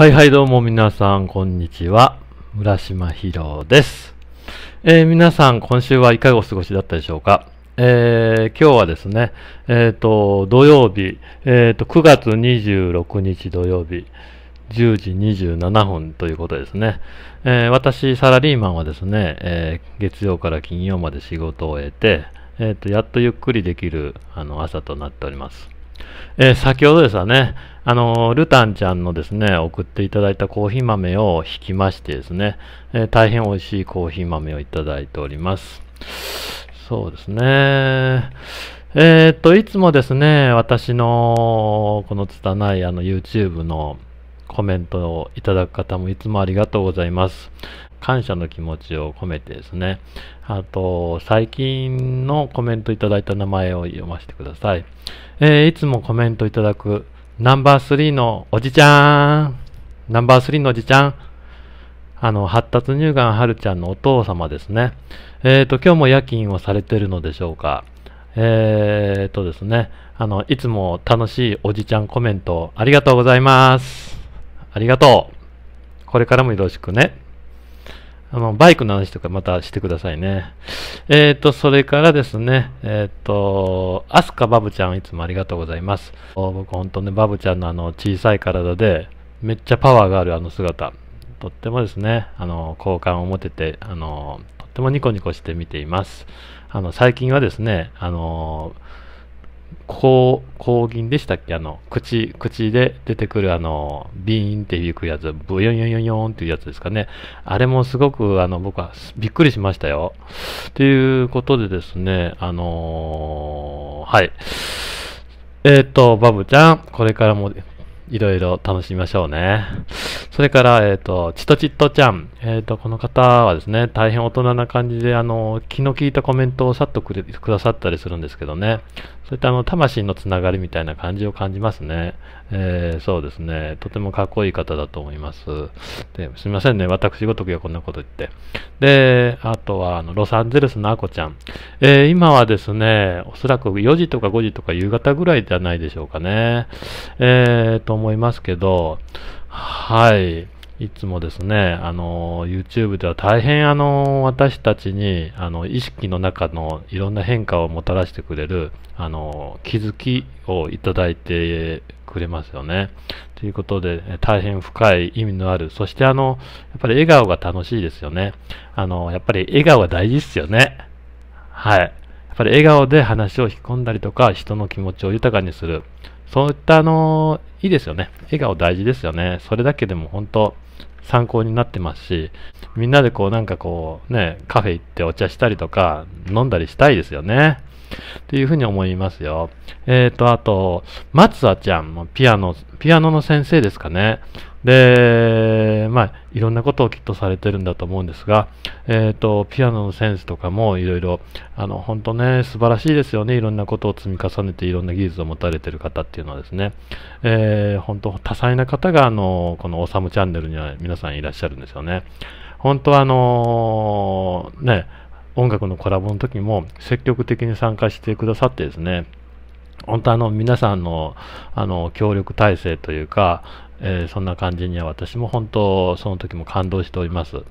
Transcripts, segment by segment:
はいはいどうも皆さん、こんにちは。浦島ヒです。えー、皆さん、今週はいかがお過ごしだったでしょうかえー、今日はですね、えっ、ー、と、土曜日、えっ、と、9月26日土曜日、10時27分ということですね。え私、サラリーマンはですね、え月曜から金曜まで仕事を終えて、えっ、と、やっとゆっくりできる、あの、朝となっております。えー、先ほどですね、あの、ルタンちゃんのですね、送っていただいたコーヒー豆を引きましてですね、えー、大変美味しいコーヒー豆をいただいております。そうですね。えー、っと、いつもですね、私の、この拙いあの YouTube のコメントをいただく方もいつもありがとうございます。感謝の気持ちを込めてですね、あと、最近のコメントいただいた名前を読ませてください。えー、いつもコメントいただく、ナンバー3のおじちゃん。ナンバー3のおじちゃん。あの、発達乳がんはるちゃんのお父様ですね。えっ、ー、と、今日も夜勤をされてるのでしょうか。えっ、ー、とですね、あの、いつも楽しいおじちゃんコメントありがとうございます。ありがとう。これからもよろしくね。あの、バイクの話とかまたしてくださいね。えっ、ー、と、それからですね、えっ、ー、と、アスカバブちゃんいつもありがとうございます。僕本当ね、バブちゃんのあの小さい体で、めっちゃパワーがあるあの姿、とってもですね、あの、好感を持てて、あの、とってもニコニコして見ています。あの、最近はですね、あのこう、銀でしたっけあの、口、口で出てくるあの、ビーンっていくやつ、ブヨンヨヨヨンっていうやつですかね。あれもすごく、あの、僕はびっくりしましたよ。ということでですね、あのー、はい。えっ、と、バブちゃん、これからもいろいろ楽しみましょうね。それから、えっ、ー、と、ちトチっちゃん。えっ、ー、と、この方はですね、大変大人な感じで、あの、気の利いたコメントをさっとくれくださったりするんですけどね。そういったあの魂のつながりみたいな感じを感じますね。えー、そうですね。とてもかっこいい方だと思います。ですみませんね。私ごときがこんなこと言って。で、あとはあのロサンゼルスのあこちゃん。えー、今はですね、おそらく4時とか5時とか夕方ぐらいじゃないでしょうかね。えー、と思いますけど、はい。いつもですね、あの、YouTube では大変あの、私たちに、あの、意識の中のいろんな変化をもたらしてくれる、あの、気づきをいただいてくれますよね。ということで、大変深い意味のある、そしてあの、やっぱり笑顔が楽しいですよね。あの、やっぱり笑顔は大事ですよね。はい。やっぱり笑顔で話を引き込んだりとか、人の気持ちを豊かにする。そういったあの、いいですよね。笑顔大事ですよね。それだけでも本当、参考になってますし、みんなでこうなんかこうね、カフェ行ってお茶したりとか、飲んだりしたいですよね。っていうふうに思いますよ。えっ、ー、と、あと、松葉ちゃんもピアノ、ピアノの先生ですかね。で、まあ、いろんなことをきっとされてるんだと思うんですが、えっ、ー、と、ピアノのセンスとかもいろいろ、あの、本当ね、素晴らしいですよね。いろんなことを積み重ねて、いろんな技術を持たれてる方っていうのはですね、えー、本当多彩な方が、あの、このおさむチャンネルには皆さんいらっしゃるんですよね。本当あのー、ね、音楽のコラボの時も積極的に参加してくださってですね、本当あの皆さんのあの協力体制というか、えー、そんな感じには私も本当その時も感動しております。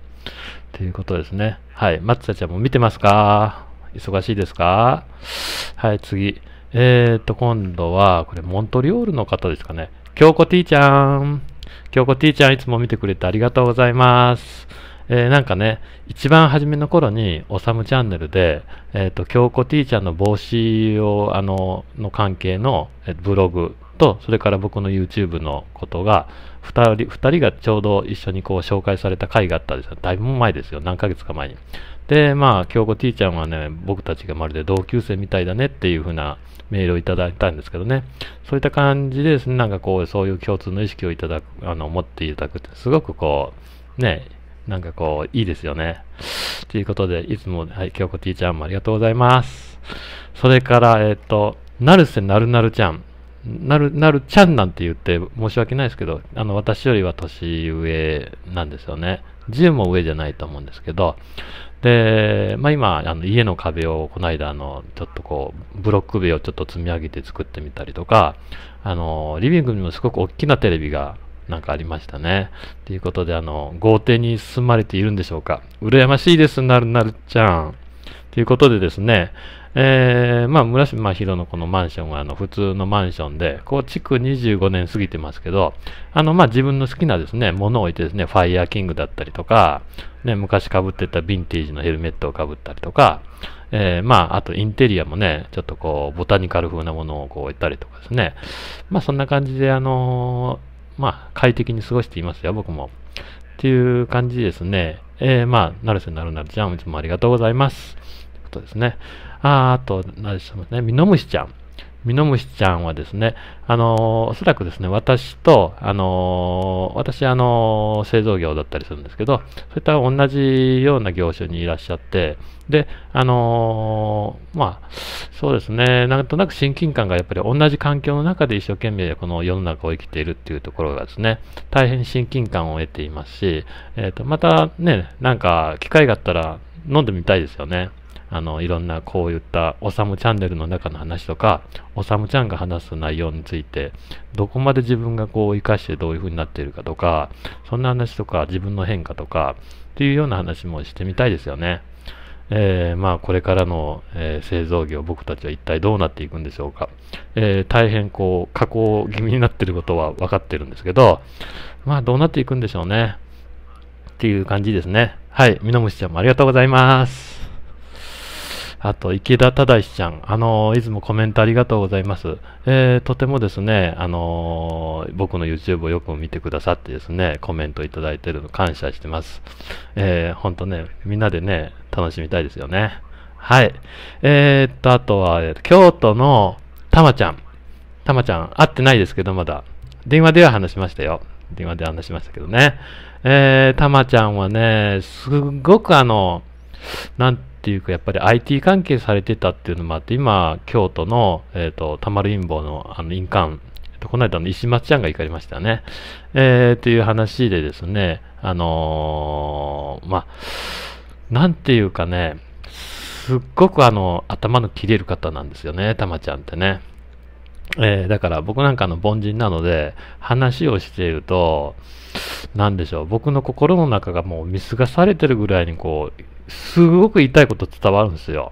ということですね。はい。松田ちゃんも見てますか忙しいですかはい、次。えーと、今度は、これ、モントリオールの方ですかね。京子 T ちゃん。京子 T ちゃん、いつも見てくれてありがとうございます。えー、なんかね、一番初めの頃に、おさむチャンネルで、えっ、ー、と、京子 T ちゃんの帽子を、あの、の関係の、えブログと、それから僕の YouTube のことが、二人、二人がちょうど一緒にこう紹介された回があったんですよ。だいぶ前ですよ。何ヶ月か前に。で、まあ、京子 T ちゃんはね、僕たちがまるで同級生みたいだねっていう風なメールをいただいたんですけどね。そういった感じでですね、なんかこう、そういう共通の意識をいただく、あの、持っていただくって、すごくこう、ね、なんかこう、いいですよね。ということで、いつも、はい、京子 T ちゃんもありがとうございます。それから、えっ、ー、と、なるせなるなるちゃん。なる、なるちゃんなんて言って申し訳ないですけど、あの、私よりは年上なんですよね。10も上じゃないと思うんですけど、で、まあ今、あの家の壁をこの間、あの、ちょっとこう、ブロック塀をちょっと積み上げて作ってみたりとか、あの、リビングにもすごく大きなテレビがなんかありましたね。ということで、あの、豪邸に住まれているんでしょうか。羨ましいです、なるなるちゃん。ということでですね、えー、まあ、村島博のこのマンションは、あの、普通のマンションで、こう、築25年過ぎてますけど、あの、まあ、自分の好きなですね、ものを置いてですね、ファイヤーキングだったりとか、ね、昔被ってたヴィンテージのヘルメットを被ったりとか、えー、まあ、あとインテリアもね、ちょっとこう、ボタニカル風なものをこう置いたりとかですね、まあ、そんな感じで、あのーまあ、快適に過ごしていますよ、僕も。っていう感じですね。えー、まあ、なるせなるなるちゃん、いつもありがとうございます。ということですね。ああと、なるせたね、ミノムシちゃん。ミノムシちゃんはですね、あのおそらくですね、私と、あの私、あの製造業だったりするんですけど、そういった同じような業種にいらっしゃって、で、あのまあ、そうですね、なんとなく親近感がやっぱり同じ環境の中で一生懸命この世の中を生きているっていうところがですね、大変親近感を得ていますし、えっ、ー、と、またね、なんか機会があったら飲んでみたいですよね。あの、いろんなこういった、おさむチャンネルの中の話とか、おさむちゃんが話す内容について、どこまで自分がこう活かしてどういう風になっているかとか、そんな話とか、自分の変化とか、っていうような話もしてみたいですよね。えー、まあ、これからの、えー、製造業、僕たちは一体どうなっていくんでしょうか。えー、大変こう、加工気味になってることは分かってるんですけど、まあ、どうなっていくんでしょうね。っていう感じですね。はい。みのむしちゃんもありがとうございます。あと、池田忠ちゃん、あのいつもコメントありがとうございます。えー、とてもですね、あの僕の YouTube をよく見てくださってですね、コメントいただいてるの感謝してます。えー、ほんとね、みんなでね、楽しみたいですよね。はい。えー、っと、あとは、京都のたまちゃん。たまちゃん、会ってないですけど、まだ。電話では話しましたよ。電話で話しましたけどね。えー、たまちゃんはね、すごくあの、なんっていうか、やっぱり IT 関係されてたっていうのもあって、今、京都の、えっ、ー、と、たまる陰謀の、あの、印鑑、この間の石松ちゃんが行かれましたね。えー、という話でですね、あのー、まあ、なんていうかね、すっごくあの、頭の切れる方なんですよね、たまちゃんってね。えー、だから僕なんかの凡人なので、話をしていると、なんでしょう、僕の心の中がもう見過がされてるぐらいにこう、すごく言いたいこと伝わるんですよ。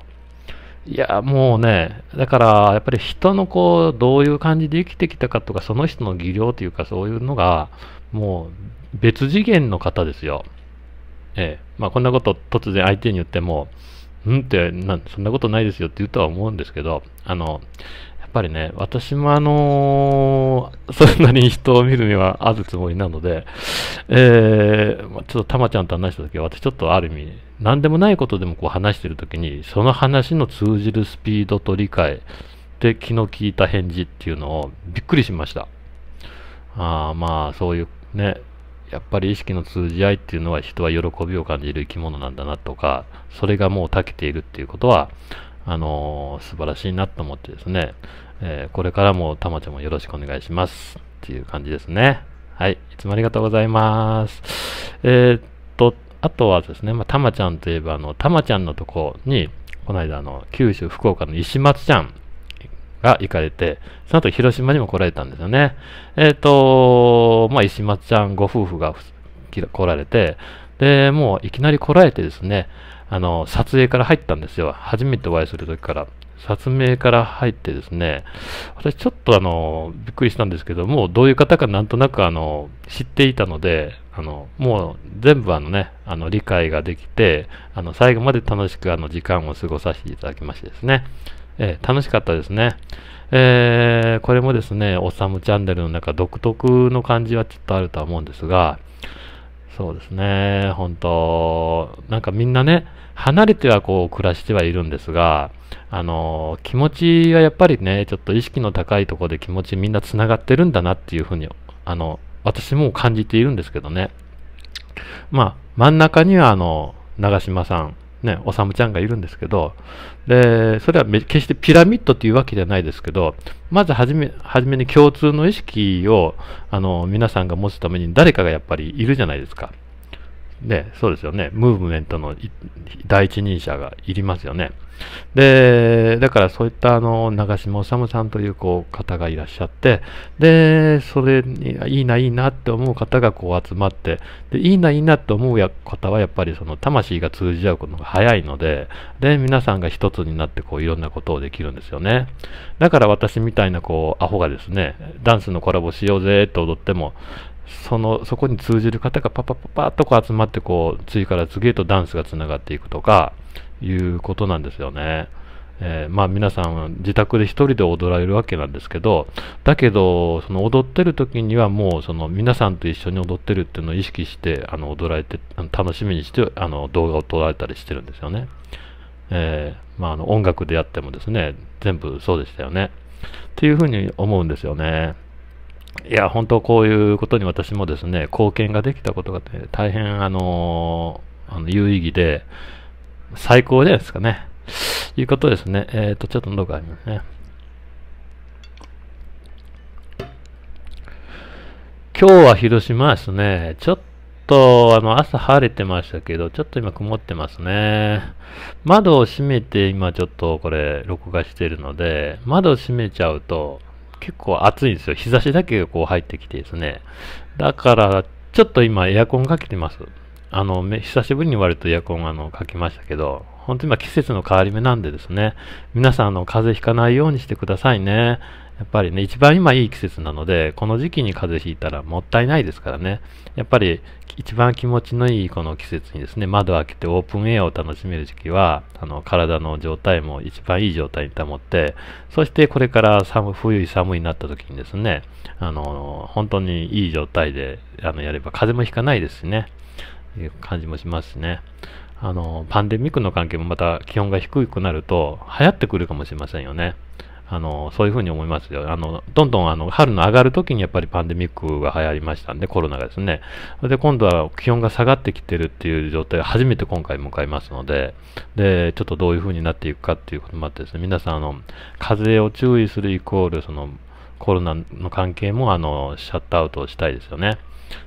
いや、もうね、だからやっぱり人のこう、どういう感じで生きてきたかとか、その人の技量というかそういうのが、もう別次元の方ですよ。ええまあこんなこと突然相手に言っても、うんって、そんなことないですよって言うとは思うんですけど、あの、ぱりね、私もあのー、そんなに人を見る目はあるつもりなので、えー、ちょっとたまちゃんと話したときは、私ちょっとある意味、何でもないことでもこう話してるときに、その話の通じるスピードと理解で気の利いた返事っていうのをびっくりしました。あまあ、そういうね、やっぱり意識の通じ合いっていうのは人は喜びを感じる生き物なんだなとか、それがもう長けているっていうことは、あのー、素晴らしいなと思ってですね、えー、これからもたまちゃんもよろしくお願いします。っていう感じですね。はい。いつもありがとうございます。えー、っと、あとはですね、まあ、たまちゃんといえば、あの、たまちゃんのとこに、この間、あの、九州、福岡の石松ちゃんが行かれて、その後広島にも来られたんですよね。えっ、と、まあ、石松ちゃんご夫婦が来られて、で、もういきなり来られてですね、あの、撮影から入ったんですよ。初めてお会いするときから。説明から入ってですね、私ちょっとあの、びっくりしたんですけども、どういう方かなんとなくあの、知っていたので、あの、もう全部あのね、あの、理解ができて、あの、最後まで楽しくあの、時間を過ごさせていただきましてですね、えー、楽しかったですね。えー、これもですね、おさむチャンネルの中独特の感じはちょっとあるとは思うんですが、そうですね、本当なんかみんなね、離れてはこう暮らしてはいるんですが、あの、気持ちはやっぱりね、ちょっと意識の高いところで気持ちみんな繋がってるんだなっていうふうに、あの、私も感じているんですけどね。まあ、真ん中にはあの、長島さん、ね、おさむちゃんがいるんですけど、で、それは決してピラミッドというわけじゃないですけど、まずはじめ、はめに共通の意識を、あの、皆さんが持つために誰かがやっぱりいるじゃないですか。ね、そうですよね。ムーブメントの第一人者がいりますよね。で、だからそういったあの、長嶋修さんというこう方がいらっしゃって、で、それにいいな、いいなって思う方がこう集まって、で、いいな、いいなって思う方はやっぱりその魂が通じ合うことが早いので、で、皆さんが一つになってこういろんなことをできるんですよね。だから私みたいなこう、アホがですね、ダンスのコラボしようぜって踊っても、その、そこに通じる方がパパパパッとこう集まって、こう、次から次へとダンスがつながっていくとか、いうことなんですよね。えー、まあ皆さん自宅で1人で踊られるわけなんですけど、だけど、その踊ってる時にはもうその皆さんと一緒に踊ってるっていうのを意識して、あの踊られて、楽しみにして、あの動画を撮られたりしてるんですよね。えー、まああの音楽でやってもですね、全部そうでしたよね。っていうふうに思うんですよね。いや、本当こういうことに私もですね、貢献ができたことが、ね、大変、あのー、あの有意義で、最高じゃないですかね。いうことですね。えっ、ー、と、ちょっとどがありますね。今日は広島ですね。ちょっと、あの、朝晴れてましたけど、ちょっと今曇ってますね。窓を閉めて、今ちょっとこれ、録画しているので、窓を閉めちゃうと、結構暑いんですよ。日差しだけがこう入ってきてですね。だから、ちょっと今エアコンかけてます。あの、久しぶりに割とエアコンあのかけましたけど、本当に今季節の変わり目なんでですね、皆さんあの風邪ひかないようにしてくださいね。やっぱりね、一番今いい季節なので、この時期に風邪ひいたらもったいないですからね。やっぱり一番気持ちのいいこの季節にですね、窓開けてオープンエアを楽しめる時期は、あの、体の状態も一番いい状態に保って、そしてこれから寒、冬寒いになった時にですね、あの、本当にいい状態で、あの、やれば風邪もひかないですしね、いう感じもしますしね。あの、パンデミックの関係もまた気温が低くなると、流行ってくるかもしれませんよね。あの、そういうふうに思いますよ。あの、どんどんあの、春の上がる時にやっぱりパンデミックが流行りましたんで、コロナがですね。で、今度は気温が下がってきてるっていう状態を初めて今回迎えますので、で、ちょっとどういうふうになっていくかっていうこともあってですね、皆さん、あの、風を注意するイコール、その、コロナの関係もあのシャットアウトしたいですよね。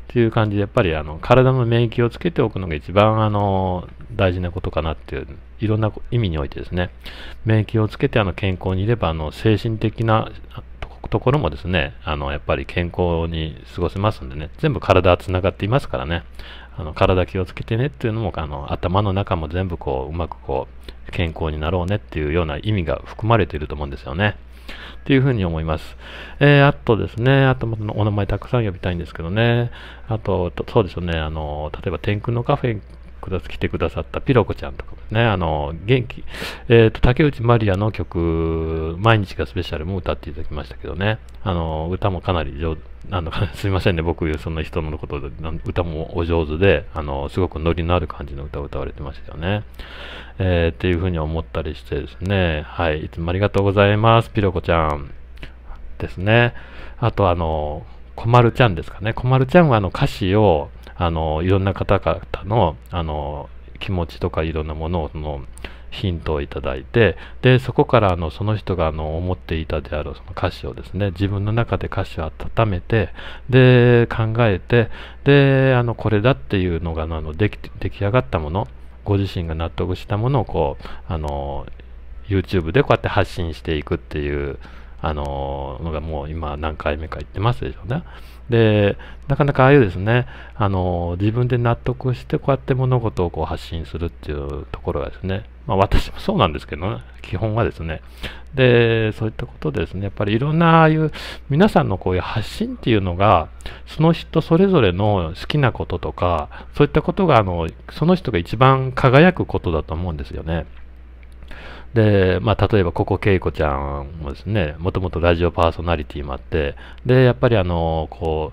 という感じで、やっぱりあの体の免疫をつけておくのが一番あの大事なことかなっていう、いろんな意味においてですね、免疫をつけてあの健康にいれば、あの精神的なところもですね、あのやっぱり健康に過ごせますんでね、全部体はつながっていますからね、あの体気をつけてねっていうのもあの頭の中も全部こううまくこう健康になろうねっていうような意味が含まれていると思うんですよね。っていうふうに思います。えー、あとですね、あとお名前たくさん呼びたいんですけどね、あと、そうですよね、あの、例えば天空のカフェくだ来てくださったピロコちゃんとかね、あの、元気、えっ、ー、と、竹内まりやの曲、毎日がスペシャルも歌っていただきましたけどね、あの、歌もかなり上手、あの、すいませんね、僕、その人のことで、歌もお上手で、あの、すごくノリのある感じの歌を歌われてましたよね。えー、っていうふうに思ったりしてですね、はい、いつもありがとうございます、ピロコちゃん。ですね。あと、あの、こまるちゃんですかね。こまるちゃんはあの歌詞を、あのいろんな方々のあの気持ちとかいろんなものをそのヒントをいただいてでそこからあのその人があの思っていたであろうその歌詞をですね自分の中で歌詞を温めてで考えてであのこれだっていうのがあの出来出来上がったものご自身が納得したものをこうあの YouTube でこうやって発信していくっていうあののがもう今何回目か言ってますでしょうね。でなかなかああいうですねあの自分で納得してこうやって物事をこう発信するっていうところはですね、まあ、私もそうなんですけど、ね、基本はですねでそういったことでですねやっぱりいろんなああいう皆さんのこういう発信っていうのがその人それぞれの好きなこととかそういったことがあのその人が一番輝くことだと思うんですよね。で、まあ、例えばここ恵子ちゃんもですねもともとラジオパーソナリティもあってでやっぱりあのこ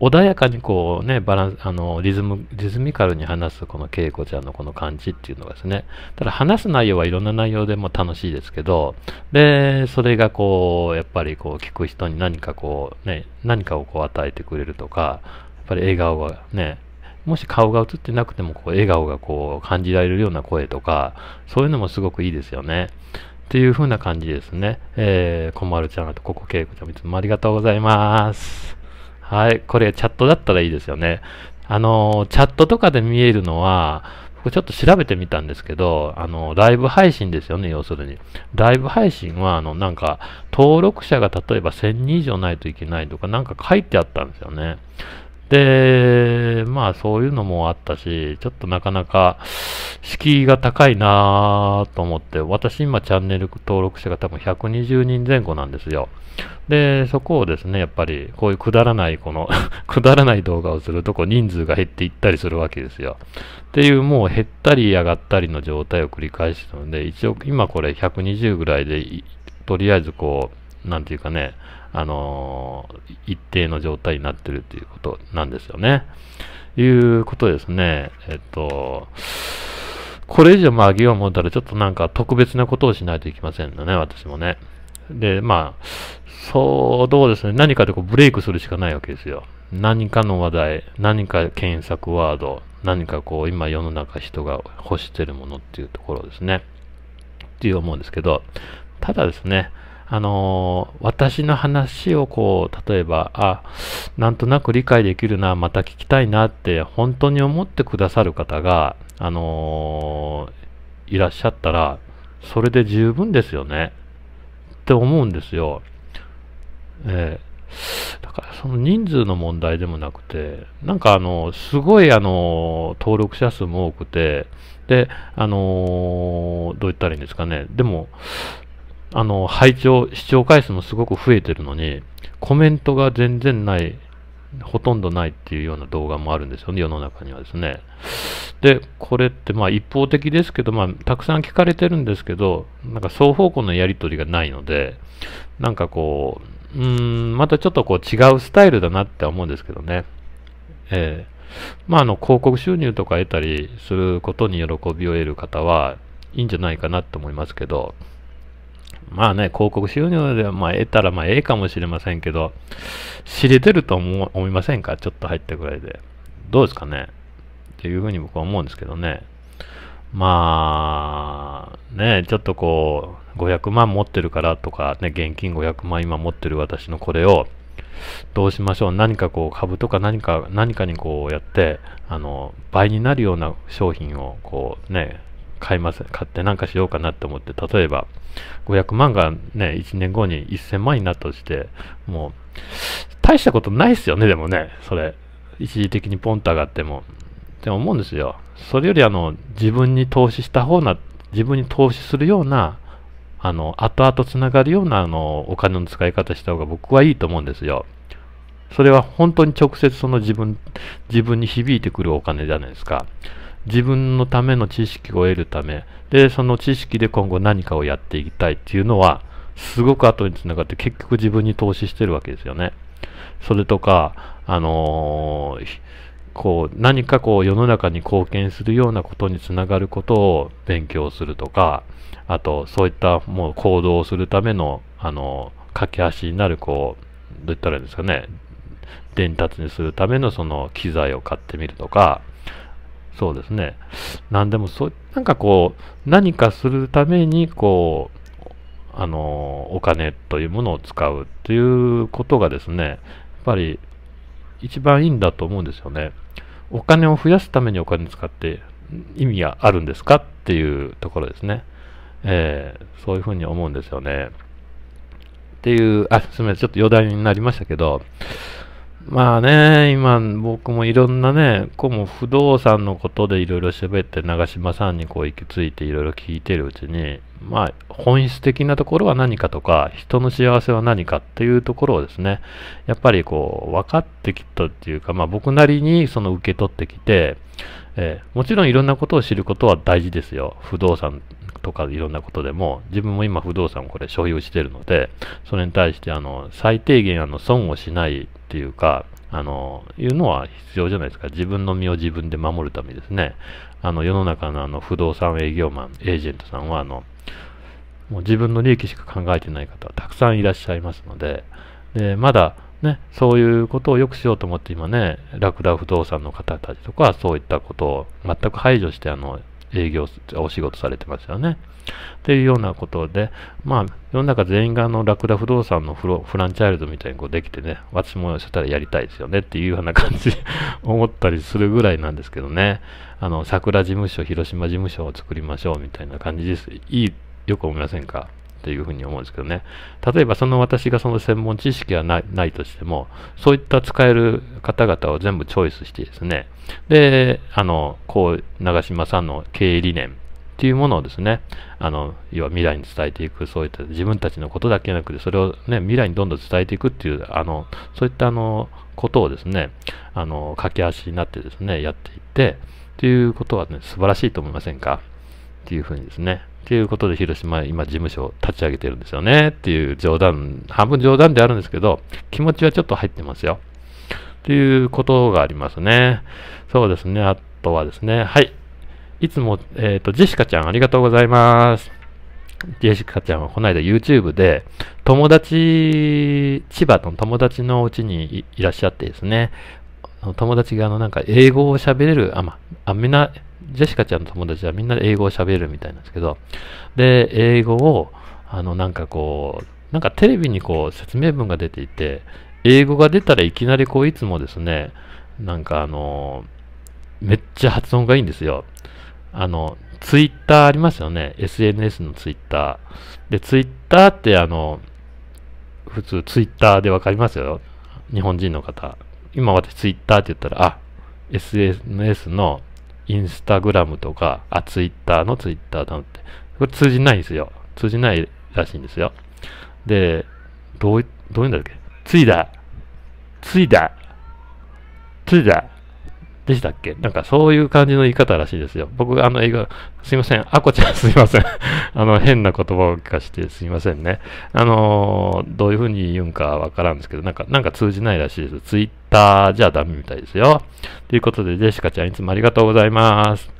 う穏やかにこうねバランスあのリズムリズミカルに話すこの恵子ちゃんのこの感じっていうのがですねただ話す内容はいろんな内容でも楽しいですけどでそれがこうやっぱりこう聞く人に何かこうね何かをこう与えてくれるとかやっぱり笑顔がねもし顔が映ってなくても、こう、笑顔がこう、感じられるような声とか、そういうのもすごくいいですよね。っていう風な感じですね。えー、こまるちゃんとここけいこちゃん、いつもありがとうございます。はい、これチャットだったらいいですよね。あの、チャットとかで見えるのは、僕ちょっと調べてみたんですけど、あの、ライブ配信ですよね、要するに。ライブ配信は、あの、なんか、登録者が例えば1000人以上ないといけないとか、なんか書いてあったんですよね。で、まあそういうのもあったし、ちょっとなかなか敷居が高いなぁと思って、私今チャンネル登録者が多分120人前後なんですよ。で、そこをですね、やっぱりこういうくだらない、この くだらない動画をするとこ人数が減っていったりするわけですよ。っていうもう減ったり上がったりの状態を繰り返してるので、一応今これ120ぐらいで、とりあえずこう、なんていうかね、あの一定の状態になってるっていうことなんですよね。いうことですね。えっと、これ以上まあ疑問を持ったらちょっとなんか特別なことをしないといけませんよね、私もね。で、まあ、そうどうですね、何かでこうブレイクするしかないわけですよ。何かの話題、何か検索ワード、何かこう今世の中人が欲してるものっていうところですね。っていう思うんですけど、ただですね、あのー、私の話をこう、例えば、あ、なんとなく理解できるな、また聞きたいなって、本当に思ってくださる方が、あのー、いらっしゃったら、それで十分ですよね。って思うんですよ。えー、だからその人数の問題でもなくて、なんかあの、すごいあの、登録者数も多くて、で、あのどう言ったらいいんですかね。でも、あの、拝聴、視聴回数もすごく増えてるのに、コメントが全然ない、ほとんどないっていうような動画もあるんですよね、世の中にはですね。で、これってまあ一方的ですけど、まあたくさん聞かれてるんですけど、なんか双方向のやりとりがないので、なんかこう、うーん、またちょっとこう違うスタイルだなって思うんですけどね。ええーまあ、あの広告収入とか得たりすることに喜びを得る方はいいんじゃないかなと思いますけど、まあね、広告収入で、まあ、得たらまあええかもしれませんけど、知れてると思思いませんかちょっと入ったぐらいで。どうですかねっていうふうに僕は思うんですけどね。まあ、ね、ちょっとこう、500万持ってるからとか、ね、現金500万今持ってる私のこれを、どうしましょう。何かこう、株とか何か、何かにこうやって、あの、倍になるような商品を、こうね、買います買って何かしようかなって思って例えば500万がね1年後に1000万になったとしてもう大したことないですよねでもねそれ一時的にポンと上がってもって思うんですよそれよりあの自分に投資した方な自分に投資するようなあの後々つながるようなあのお金の使い方した方が僕はいいと思うんですよそれは本当に直接その自分自分に響いてくるお金じゃないですか自分のための知識を得るため、で、その知識で今後何かをやっていきたいっていうのは、すごく後につながって結局自分に投資してるわけですよね。それとか、あのー、こう何かこう世の中に貢献するようなことにつながることを勉強するとか、あとそういったもう行動をするための、あのー、架け橋になるこう、どう言ったらいいんですかね、伝達にするためのその機材を買ってみるとか、そうですね。何でもそう、なんかこう、何かするために、こう、あの、お金というものを使うっていうことがですね、やっぱり一番いいんだと思うんですよね。お金を増やすためにお金使って意味があるんですかっていうところですね。えー、そういうふうに思うんですよね。っていう、あ、すみません、ちょっと余談になりましたけど、まあね、今僕もいろんなね、こうも不動産のことでいろいろ喋って長嶋さんにこう行き着いていろいろ聞いてるうちに、まあ本質的なところは何かとか、人の幸せは何かっていうところをですね、やっぱりこう分かってきたっていうか、まあ僕なりにその受け取ってきて、えー、もちろんいろんなことを知ることは大事ですよ。不動産とかいろんなことでも、自分も今不動産をこれ所有してるので、それに対してあの最低限あの損をしないっていうか、あの、いうのは必要じゃないですか。自分の身を自分で守るためですね。あの、世の中のあの、不動産営業マン、エージェントさんは、あの、もう自分の利益しか考えてない方はたくさんいらっしゃいますので、で、まだ、ね、そういうことを良くしようと思って今ね、ラクダ不動産の方たちとかそういったことを全く排除してあの営業、お仕事されてますよね。っていうようなことで、まあ、世の中全員があのラクダ不動産のフランチャイルドみたいにこうできてね、私もしたらやりたいですよねっていうような感じ 思ったりするぐらいなんですけどね、あの、桜事務所、広島事務所を作りましょうみたいな感じです。いい、よく思いませんかっていうふうに思うんですけどね。例えばその私がその専門知識がないとしても、そういった使える方々を全部チョイスしてですね、で、あの、こう、長島さんの経営理念っていうものをですね、あの、要は未来に伝えていく、そういった自分たちのことだけじゃなくて、それをね、未来にどんどん伝えていくっていう、あの、そういったあの、ことをですね、あの、駆け足になってですね、やっていって、っていうことはね、素晴らしいと思いませんかっていうふうにですね、ていうことで、広島、今、事務所を立ち上げてるんですよね。っていう冗談、半分冗談であるんですけど、気持ちはちょっと入ってますよ。ということがありますね。そうですね。あとはですね、はい。いつも、えっ、ー、と、ジェシカちゃん、ありがとうございます。ジェシカちゃんはこの間 YouTube で、友達、千葉の友達のうちにいらっしゃってですね、友達があのなんか英語を喋れる、あ、まあ、みんな、ジェシカちゃんの友達はみんな英語を喋るみたいなんですけど、で、英語を、あのなんかこう、なんかテレビにこう説明文が出ていて、英語が出たらいきなりこういつもですね、なんかあの、めっちゃ発音がいいんですよ。あの、ツイッターありますよね。SNS のツイッター。で、ツイッターってあの、普通ツイッターでわかりますよ。日本人の方。今私ツイッターって言ったら、あ、SNS のインスタグラムとか、あ、ツイッターのツイッターだって。これ通じないんですよ。通じないらしいんですよ。で、どう、どういうんだっけついだついだついだでしたっけなんかそういう感じの言い方らしいですよ。僕、あの映画、すいません、あこちゃんすいません。あの、変な言葉を聞かしてすいませんね。あのー、どういうふうに言うんかわからんですけど、なんか、なんか通じないらしいです。ツイッターじゃダメみたいですよ。ということで、ジェシカちゃんいつもありがとうございます。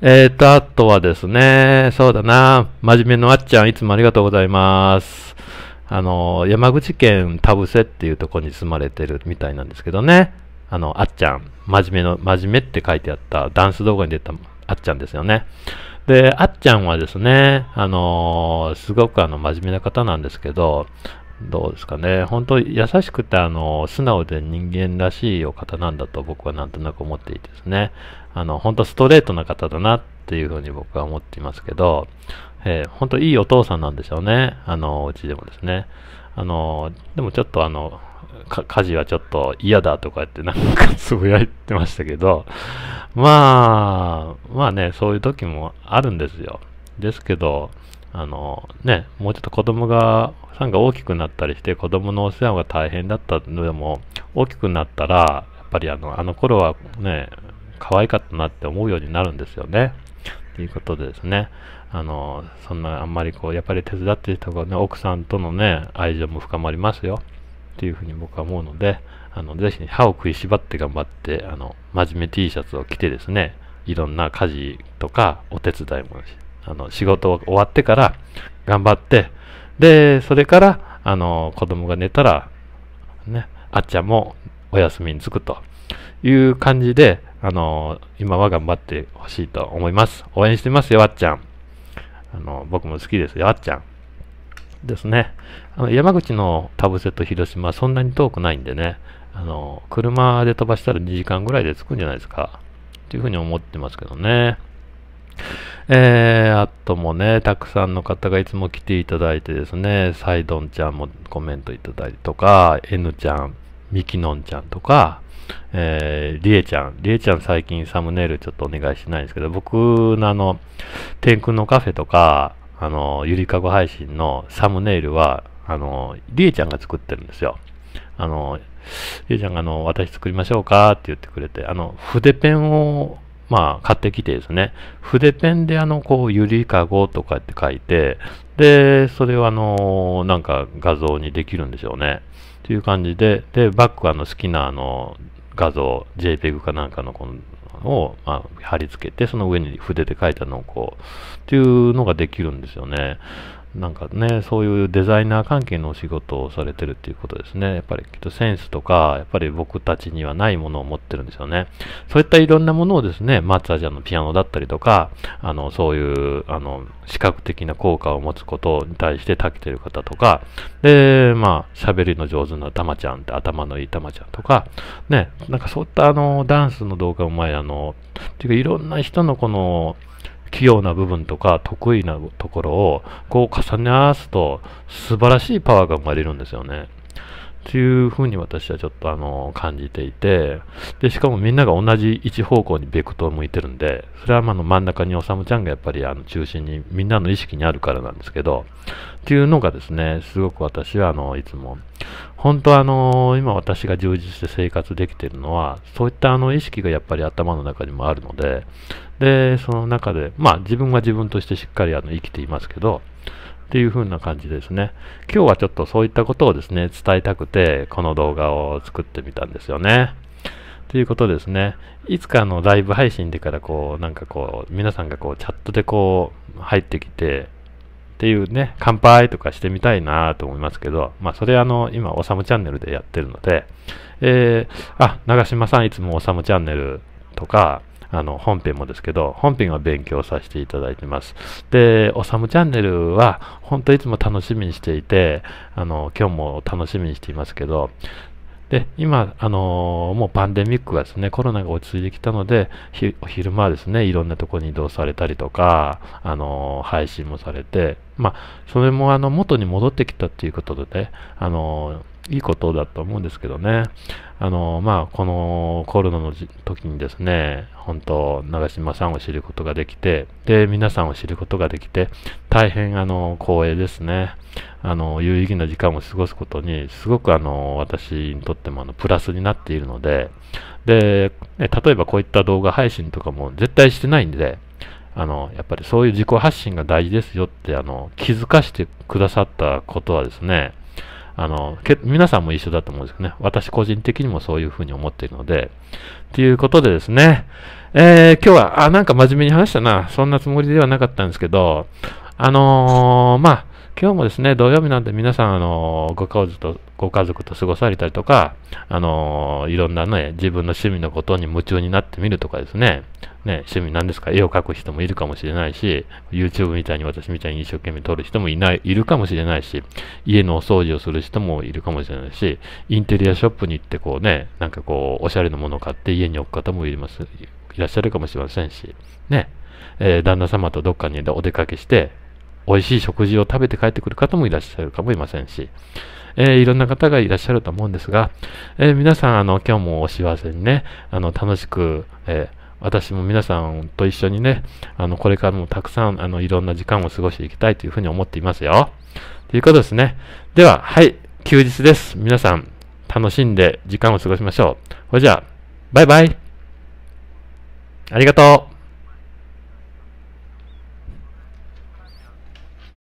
えっ、ー、と、あとはですね、そうだな、真面目のあっちゃんいつもありがとうございます。あのー、山口県田伏っていうとこに住まれてるみたいなんですけどね。あの、あっちゃん、真面目の、真面目って書いてあったダンス動画に出たあっちゃんですよね。で、あっちゃんはですね、あのすごくあの、真面目な方なんですけど、どうですかね。本当優しくて、あの、素直で人間らしいお方なんだと僕はなんとなく思っていてですね。あの、本当ストレートな方だなっていうふうに僕は思っていますけど、えー、本当いいお父さんなんでしょうね。あの、うちでもですね。あの、でもちょっとあの、家事はちょっと嫌だとかってなんかつぶやいてましたけど、まあ、まあね、そういう時もあるんですよ。ですけど、あのね、もうちょっと子供が、さんが大きくなったりして子供のお世話が大変だったのでも、大きくなったら、やっぱりあの、あの頃はね、可愛かったなって思うようになるんですよね。ということでですね、あの、そんなあんまりこう、やっぱり手伝ってる人がね、奥さんとのね、愛情も深まりますよ。っていうふうに僕は思うので、あの、ぜひ、ね、歯を食いしばって頑張って、あの、真面目 T シャツを着てですね、いろんな家事とかお手伝いもあの、仕事終わってから頑張って、で、それから、あの、子供が寝たら、ね、あっちゃんもお休みにつくという感じで、あの、今は頑張ってほしいと思います。応援してますよ、あっちゃん。あの、僕も好きですよ、あっちゃん。ですね。あの山口の田伏と広島はそんなに遠くないんでね、あの車で飛ばしたら2時間ぐらいで着くんじゃないですか。というふうに思ってますけどね。えー、あともね、たくさんの方がいつも来ていただいてですね、サイドンちゃんもコメントいただいたりとか、N ちゃん、ミキノンちゃんとか、えー、リエちゃん、リエちゃん最近サムネイルちょっとお願いしないんですけど、僕のあの、天空のカフェとか、あの、ゆりかご配信のサムネイルは、あの、りえちゃんが作ってるんですよ。あの、りえちゃんがあの、私作りましょうかって言ってくれて、あの、筆ペンを、まあ、買ってきてですね、筆ペンであの、こう、ゆりかごとかって書いて、で、それをあの、なんか画像にできるんでしょうね。という感じで、で、バックあの、好きなあの、画像、JPEG かなんかのこのを、まあ、貼り付けて、その上に筆で書いたのをこう、っていうのができるんですよね。なんかね、そういうデザイナー関係のお仕事をされてるっていうことですね。やっぱりきっとセンスとか、やっぱり僕たちにはないものを持ってるんですよね。そういったいろんなものをですね、マッツアジアのピアノだったりとか、あの、そういう、あの、視覚的な効果を持つことに対して長けてる方とか、で、まあ、喋りの上手なたまちゃんって頭のいいたまちゃんとか、ね、なんかそういったあの、ダンスの動画を前、あの、っていうかいろんな人のこの、器用な部分とか得意なところをこう重ね合わすと素晴らしいパワーが生まれるんですよね。っていうふうに私はちょっとあの感じていてでしかもみんなが同じ一方向にベクトル向いてるんでそれはあの真ん中におさむちゃんがやっぱりあの中心にみんなの意識にあるからなんですけどっていうのがですねすごく私はあのいつも本当あの今私が充実して生活できているのはそういったあの意識がやっぱり頭の中にもあるのででその中でまあ自分は自分としてしっかりあの生きていますけどっていう風な感じですね。今日はちょっとそういったことをですね、伝えたくて、この動画を作ってみたんですよね。ということですね。いつかのライブ配信でからこう、なんかこう、皆さんがこう、チャットでこう、入ってきて、っていうね、乾杯とかしてみたいなと思いますけど、まあ、それあの、今、おさむチャンネルでやってるので、えー、あ、長島さんいつもおさむチャンネルとか、あの、本編もですけど、本編は勉強させていただいてます。で、おさむチャンネルは、本当いつも楽しみにしていて、あの、今日も楽しみにしていますけど、で、今、あのー、もうパンデミックがですね、コロナが落ち着いてきたので、お昼間はですね、いろんなとこに移動されたりとか、あのー、配信もされて、まあ、それもあの、元に戻ってきたっていうことでね、あのーいいことだと思うんですけどね。あの、まあ、このコロナの時にですね、本当、長島さんを知ることができて、で、皆さんを知ることができて、大変、あの、光栄ですね。あの、有意義な時間を過ごすことに、すごく、あの、私にとっても、あの、プラスになっているので、で、ね、例えばこういった動画配信とかも絶対してないんで、あの、やっぱりそういう自己発信が大事ですよって、あの、気づかしてくださったことはですね、あの、皆さんも一緒だと思うんですけどね、私個人的にもそういうふうに思っているので、ということでですね、えー、今日は、あ、なんか真面目に話したな、そんなつもりではなかったんですけど、あのー、まあ、今日もですね、土曜日なんで皆さん、あの、ご家族と、ご家族と過ごされたりとか、あの、いろんなね、自分の趣味のことに夢中になってみるとかですね、ね、趣味なんですか、絵を描く人もいるかもしれないし、YouTube みたいに私みたいに一生懸命撮る人もいない、いるかもしれないし、家のお掃除をする人もいるかもしれないし、インテリアショップに行ってこうね、なんかこう、おしゃれなものを買って家に置く方もいます、いらっしゃるかもしれませんし、ね、えー、旦那様とどっかにお出かけして、美味しい食事を食べて帰ってくる方もいらっしゃるかもいませんし、えー、いろんな方がいらっしゃると思うんですが、えー、皆さん、あの、今日もお幸せにね、あの、楽しく、えー、私も皆さんと一緒にね、あの、これからもたくさん、あの、いろんな時間を過ごしていきたいというふうに思っていますよ。ということですね。では、はい、休日です。皆さん、楽しんで時間を過ごしましょう。それじゃあ、バイバイ。ありがとう。